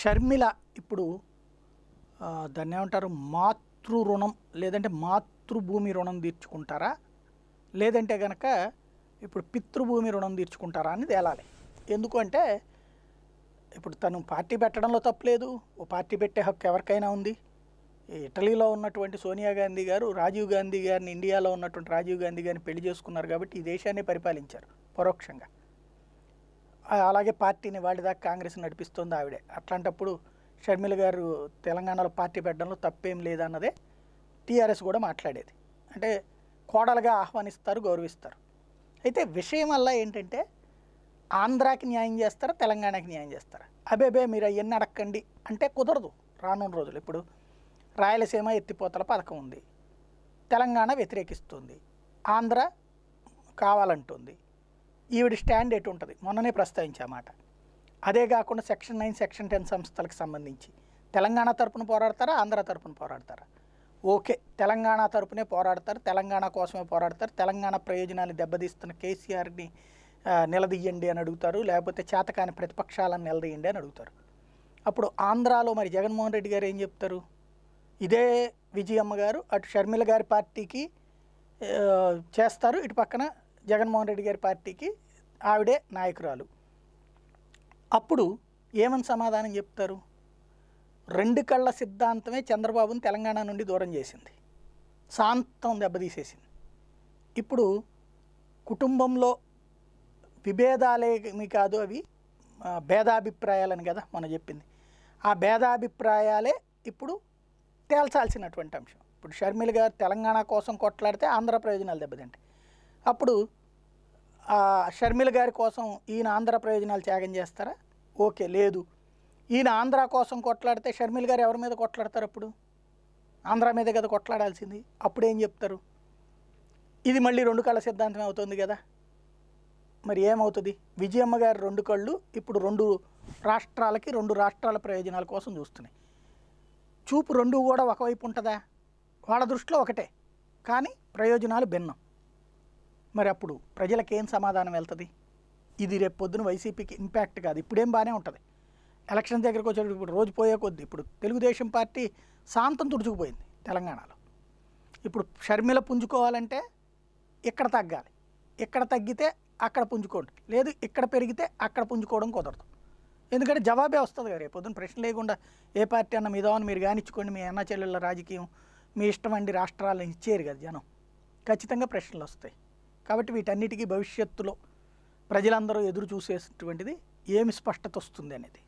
షర్మిల ఇప్పుడు దాన్ని ఏమంటారు మాతృ రుణం లేదంటే మాతృభూమి రుణం తీర్చుకుంటారా లేదంటే కనుక ఇప్పుడు పితృభూమి రుణం తీర్చుకుంటారా అని తేలాలి ఎందుకంటే ఇప్పుడు తను పార్టీ పెట్టడంలో తప్పలేదు ఓ పార్టీ పెట్టే హక్కు ఎవరికైనా ఉంది ఇటలీలో ఉన్నటువంటి సోనియా గాంధీ గారు రాజీవ్ గాంధీ గారిని ఇండియాలో ఉన్నటువంటి రాజీవ్ గాంధీ గారిని పెళ్లి చేసుకున్నారు కాబట్టి ఈ దేశాన్ని పరిపాలించారు పరోక్షంగా అలాగే పార్టీని దాకా కాంగ్రెస్ నడిపిస్తుంది ఆవిడే అట్లాంటప్పుడు షర్మిల గారు తెలంగాణలో పార్టీ పెట్టడంలో తప్పేం లేదన్నదే టీఆర్ఎస్ కూడా మాట్లాడేది అంటే కోడలుగా ఆహ్వానిస్తారు గౌరవిస్తారు అయితే విషయం వల్ల ఏంటంటే ఆంధ్రాకి న్యాయం చేస్తారా తెలంగాణకి న్యాయం చేస్తారా అబేబే మీరు అవన్నీ అడక్కండి అంటే కుదరదు రానున్న రోజులు ఇప్పుడు రాయలసీమ ఎత్తిపోతల పథకం ఉంది తెలంగాణ వ్యతిరేకిస్తుంది ఆంధ్ర కావాలంటుంది ఈవిడ స్టాండ్ ఎటు ఉంటుంది మొన్ననే ప్రస్తావించామాట అదే కాకుండా సెక్షన్ నైన్ సెక్షన్ టెన్ సంస్థలకు సంబంధించి తెలంగాణ తరపున పోరాడతారా ఆంధ్ర తరపున పోరాడతారా ఓకే తెలంగాణ తరపునే పోరాడతారు తెలంగాణ కోసమే పోరాడతారు తెలంగాణ ప్రయోజనాన్ని దెబ్బతీస్తున్న కేసీఆర్ని నిలదీయండి అని అడుగుతారు లేకపోతే చేతకాని ప్రతిపక్షాలను నిలదీయండి అని అడుగుతారు అప్పుడు ఆంధ్రాలో మరి జగన్మోహన్ రెడ్డి గారు ఏం చెప్తారు ఇదే విజయమ్మ గారు అటు షర్మిల గారి పార్టీకి చేస్తారు ఇటు పక్కన జగన్మోహన్ రెడ్డి గారి పార్టీకి ఆవిడే నాయకురాలు అప్పుడు ఏమని సమాధానం చెప్తారు రెండు కళ్ళ సిద్ధాంతమే చంద్రబాబుని తెలంగాణ నుండి దూరం చేసింది శాంతం దెబ్బతీసేసింది ఇప్పుడు కుటుంబంలో విభేదాలేమి కాదు అవి భేదాభిప్రాయాలని కదా మనం చెప్పింది ఆ భేదాభిప్రాయాలే ఇప్పుడు తేల్చాల్సినటువంటి అంశం ఇప్పుడు షర్మిల గారు తెలంగాణ కోసం కొట్లాడితే ఆంధ్ర ప్రయోజనాలు దెబ్బతింటాయి అప్పుడు షర్మిల గారి కోసం ఈయన ఆంధ్ర ప్రయోజనాలు త్యాగం చేస్తారా ఓకే లేదు ఈయన ఆంధ్ర కోసం కొట్లాడితే షర్మిల గారు ఎవరి మీద కొట్లాడతారు అప్పుడు ఆంధ్ర మీద కదా కొట్లాడాల్సింది అప్పుడు ఏం చెప్తారు ఇది మళ్ళీ రెండు కళ్ళ సిద్ధాంతం అవుతుంది కదా మరి ఏమవుతుంది విజయమ్మ గారు రెండు కళ్ళు ఇప్పుడు రెండు రాష్ట్రాలకి రెండు రాష్ట్రాల ప్రయోజనాల కోసం చూస్తున్నాయి చూపు రెండు కూడా ఒకవైపు ఉంటుందా వాళ్ళ దృష్టిలో ఒకటే కానీ ప్రయోజనాలు భిన్నం మరి అప్పుడు ప్రజలకు ఏం సమాధానం వెళ్తుంది ఇది రేపు పొద్దున వైసీపీకి ఇంపాక్ట్ కాదు ఇప్పుడేం బాగానే ఉంటుంది ఎలక్షన్ దగ్గరకు వచ్చేటప్పుడు ఇప్పుడు రోజు పోయే కొద్ది ఇప్పుడు తెలుగుదేశం పార్టీ శాంతం తుడుచుకుపోయింది తెలంగాణలో ఇప్పుడు షర్మిల పుంజుకోవాలంటే ఇక్కడ తగ్గాలి ఇక్కడ తగ్గితే అక్కడ పుంజుకోండి లేదు ఇక్కడ పెరిగితే అక్కడ పుంజుకోవడం కుదరదు ఎందుకంటే జవాబే వస్తుంది కదా రేపు పొద్దున ప్రశ్న లేకుండా ఏ పార్టీ అన్న మీదోని మీరు కానిచ్చుకోండి మీ అన్న చెల్లెళ్ళ రాజకీయం మీ ఇష్టం అండి రాష్ట్రాలను ఇచ్చేరు కదా జనం ఖచ్చితంగా ప్రశ్నలు వస్తాయి కాబట్టి వీటన్నిటికీ భవిష్యత్తులో ప్రజలందరూ ఎదురు చూసేటువంటిది ఏమి స్పష్టత వస్తుంది అనేది